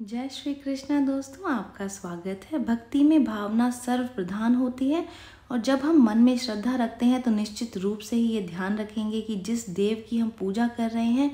जय श्री कृष्णा दोस्तों आपका स्वागत है भक्ति में भावना सर्व प्रधान होती है और जब हम मन में श्रद्धा रखते हैं तो निश्चित रूप से ही ये ध्यान रखेंगे कि जिस देव की हम पूजा कर रहे हैं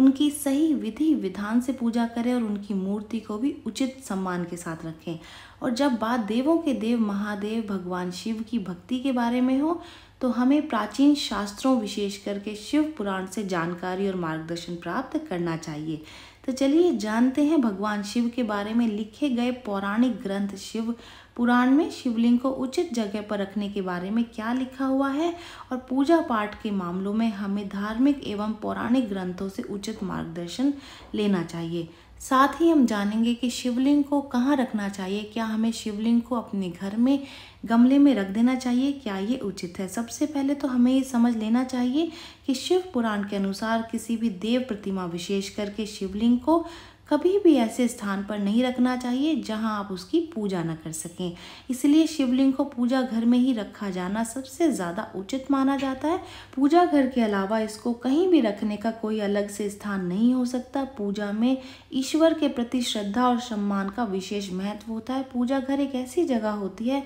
उनकी सही विधि विधान से पूजा करें और उनकी मूर्ति को भी उचित सम्मान के साथ रखें और जब बात देवों के देव महादेव भगवान शिव की भक्ति के बारे में हो तो हमें प्राचीन शास्त्रों विशेष करके शिव पुराण से जानकारी और मार्गदर्शन प्राप्त करना चाहिए तो चलिए जानते हैं भगवान शिव के बारे में लिखे गए पौराणिक ग्रंथ शिव पुराण में शिवलिंग को उचित जगह पर रखने के बारे में क्या लिखा हुआ है और पूजा पाठ के मामलों में हमें धार्मिक एवं पौराणिक ग्रंथों से उचित मार्गदर्शन लेना चाहिए साथ ही हम जानेंगे कि शिवलिंग को कहाँ रखना चाहिए क्या हमें शिवलिंग को अपने घर में गमले में रख देना चाहिए क्या ये उचित है सबसे पहले तो हमें ये समझ लेना चाहिए कि शिव पुराण के अनुसार किसी भी देव प्रतिमा विशेष करके शिवलिंग को कभी भी ऐसे स्थान पर नहीं रखना चाहिए जहां आप उसकी पूजा न कर सकें इसलिए शिवलिंग को पूजा घर में ही रखा जाना सबसे ज़्यादा उचित माना जाता है पूजा घर के अलावा इसको कहीं भी रखने का कोई अलग से स्थान नहीं हो सकता पूजा में ईश्वर के प्रति श्रद्धा और सम्मान का विशेष महत्व होता है पूजा घर एक ऐसी जगह होती है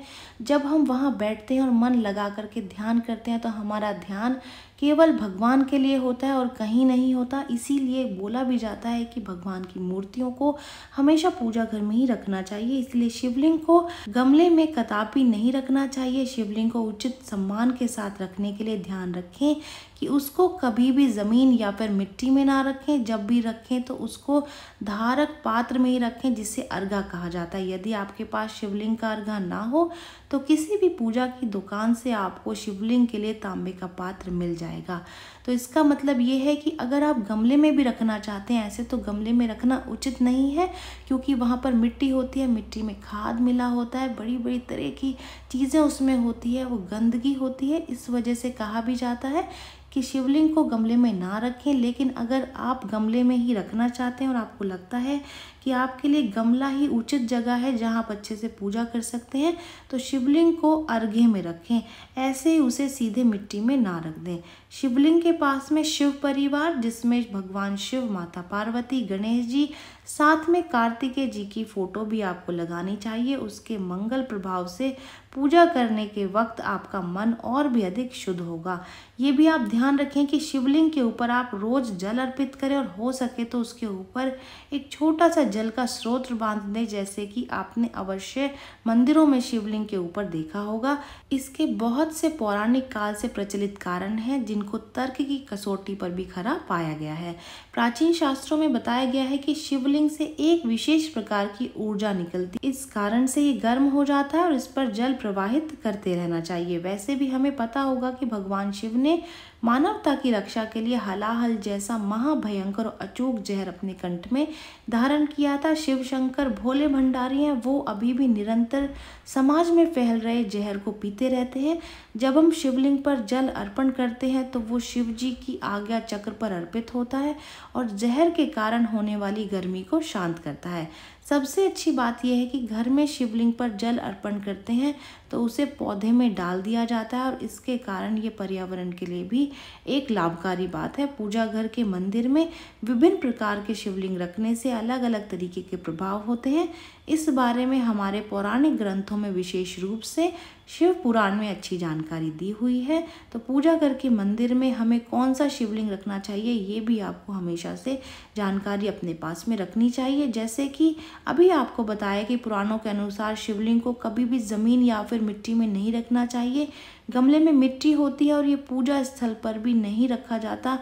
जब हम वहाँ बैठते हैं और मन लगा करके ध्यान करते हैं तो हमारा ध्यान केवल भगवान के लिए होता है और कहीं नहीं होता इसीलिए बोला भी जाता है कि भगवान की मूर्तियों को हमेशा पूजा घर में ही रखना चाहिए इसलिए शिवलिंग को गमले में कदापि नहीं रखना चाहिए शिवलिंग को उचित सम्मान के साथ रखने के लिए ध्यान रखें कि उसको कभी भी ज़मीन या फिर मिट्टी में ना रखें जब भी रखें तो उसको धारक पात्र में ही रखें जिसे अर्घा कहा जाता है यदि आपके पास शिवलिंग का अर्घा ना हो तो किसी भी पूजा की दुकान से आपको शिवलिंग के लिए तांबे का पात्र मिल जाए 那个。तो इसका मतलब ये है कि अगर आप गमले में भी रखना चाहते हैं ऐसे तो गमले में रखना उचित नहीं है क्योंकि वहाँ पर मिट्टी होती है मिट्टी में खाद मिला होता है बड़ी बड़ी तरह की चीज़ें उसमें होती है वो गंदगी होती है इस वजह से कहा भी जाता है कि शिवलिंग को गमले में ना रखें लेकिन अगर आप गमले में ही रखना चाहते हैं और आपको लगता है कि आपके लिए गमला ही उचित जगह है जहाँ आप अच्छे से पूजा कर सकते हैं तो शिवलिंग को अर्घे में रखें ऐसे ही उसे सीधे मिट्टी में ना रख दें शिवलिंग के पास में शिव परिवार जिसमें भगवान शिव माता पार्वती गणेश जी साथ में कार्तिकेय जी की फ़ोटो भी आपको लगानी चाहिए उसके मंगल प्रभाव से पूजा करने के वक्त आपका मन और भी अधिक शुद्ध होगा ये भी आप ध्यान रखें कि शिवलिंग के ऊपर आप रोज़ जल अर्पित करें और हो सके तो उसके ऊपर एक छोटा सा जल का स्रोत बांध दें जैसे कि आपने अवश्य मंदिरों में शिवलिंग के ऊपर देखा होगा इसके बहुत से पौराणिक काल से प्रचलित कारण हैं जिनको तर्क की कसौटी पर भी खरा पाया गया है प्राचीन शास्त्रों में बताया गया है कि शिवलिंग से एक विशेष प्रकार की ऊर्जा निकलती इस कारण से ये गर्म हो जाता है और इस पर जल प्रवाहित करते रहना चाहिए वैसे भी हमें पता होगा कि भगवान शिव ने मानवता की रक्षा के लिए हलाहल जैसा महाभयंकर और अचूक जहर अपने कंठ में धारण किया था शिव शंकर भोले भंडारी हैं वो अभी भी निरंतर समाज में फैल रहे जहर को पीते रहते हैं जब हम शिवलिंग पर जल अर्पण करते हैं तो वो शिव जी की आज्ञा चक्र पर अर्पित होता है और जहर के कारण होने वाली गर्मी को शांत करता है सबसे अच्छी बात यह है कि घर में शिवलिंग पर जल अर्पण करते हैं तो उसे पौधे में डाल दिया जाता है और इसके कारण ये पर्यावरण के लिए भी एक लाभकारी बात है पूजा घर के मंदिर में विभिन्न प्रकार के शिवलिंग रखने से अलग अलग तरीके के प्रभाव होते हैं इस बारे में हमारे पौराणिक ग्रंथों में विशेष रूप से शिव पुराण में अच्छी जानकारी दी हुई है तो पूजा घर के मंदिर में हमें कौन सा शिवलिंग रखना चाहिए ये भी आपको हमेशा से जानकारी अपने पास में रखनी चाहिए जैसे कि अभी आपको बताया कि पुराणों के अनुसार शिवलिंग को कभी भी ज़मीन या फिर मिट्टी में नहीं रखना चाहिए गमले में मिट्टी होती है और ये पूजा स्थल पर भी नहीं रखा जाता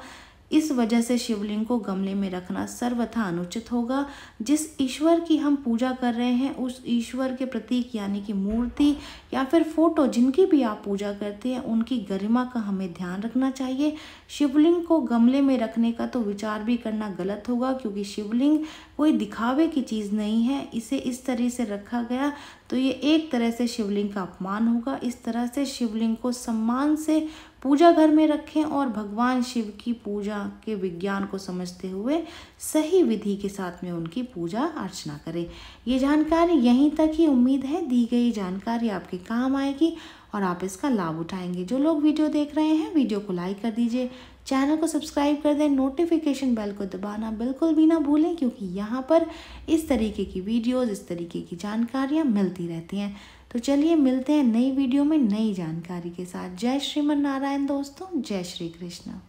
इस वजह से शिवलिंग को गमले में रखना सर्वथा अनुचित होगा जिस ईश्वर की हम पूजा कर रहे हैं उस ईश्वर के प्रतीक यानी कि मूर्ति या फिर फोटो जिनकी भी आप पूजा करते हैं उनकी गरिमा का हमें ध्यान रखना चाहिए शिवलिंग को गमले में रखने का तो विचार भी करना गलत होगा क्योंकि शिवलिंग कोई दिखावे की चीज़ नहीं है इसे इस तरह से रखा गया तो ये एक तरह से शिवलिंग का अपमान होगा इस तरह से शिवलिंग को सम्मान से पूजा घर में रखें और भगवान शिव की पूजा के विज्ञान को समझते हुए सही विधि के साथ में उनकी पूजा अर्चना करें ये जानकारी यहीं तक ही उम्मीद है दी गई जानकारी आपके काम आएगी और आप इसका लाभ उठाएंगे जो लोग वीडियो देख रहे हैं वीडियो को लाइक कर दीजिए चैनल को सब्सक्राइब कर दें नोटिफिकेशन बेल को दबाना बिल्कुल भी ना भूलें क्योंकि यहाँ पर इस तरीके की वीडियोज़ इस तरीके की जानकारियाँ मिलती रहती हैं तो चलिए मिलते हैं नई वीडियो में नई जानकारी के साथ जय श्रीमन नारायण दोस्तों जय श्री कृष्णा